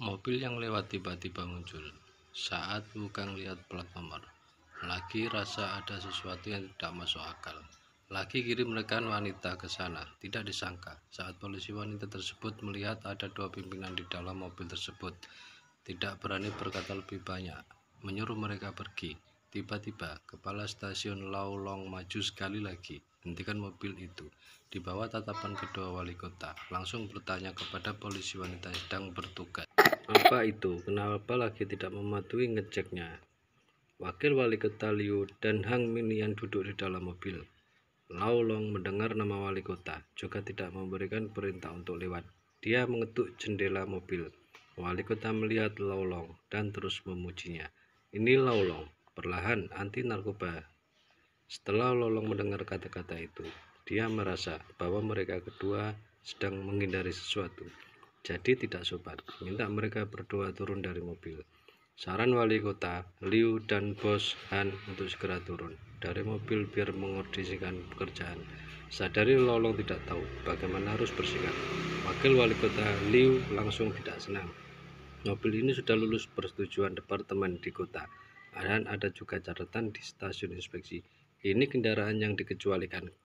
Mobil yang lewat tiba-tiba muncul saat bukan lihat plat nomor. Lagi rasa ada sesuatu yang tidak masuk akal. Lagi kirim rekan wanita ke sana. Tidak disangka saat polisi wanita tersebut melihat ada dua pimpinan di dalam mobil tersebut. Tidak berani berkata lebih banyak. Menyuruh mereka pergi. Tiba-tiba kepala stasiun Laulong maju sekali lagi. Hentikan mobil itu. Di bawah tatapan kedua wali kota, langsung bertanya kepada polisi wanita yang sedang bertugas. Apa itu? Kenapa lagi tidak mematuhi ngeceknya? Wakil wali kota Liu dan Hang Minian duduk di dalam mobil. Lau Long mendengar nama wali kota, juga tidak memberikan perintah untuk lewat. Dia mengetuk jendela mobil. Wali kota melihat Lau Long dan terus memujinya. Ini Lau Long, perlahan anti narkoba. Setelah Lau Long mendengar kata-kata itu, dia merasa bahwa mereka kedua sedang menghindari sesuatu jadi tidak sobat, Minta mereka berdua turun dari mobil. Saran wali kota, Liu dan bos Han untuk segera turun dari mobil biar mengordisikan pekerjaan. Sadari Lolong tidak tahu bagaimana harus bersikap. Wakil wali kota Liu langsung tidak senang. Mobil ini sudah lulus persetujuan departemen di kota. Dan ada juga catatan di stasiun inspeksi. Ini kendaraan yang dikecualikan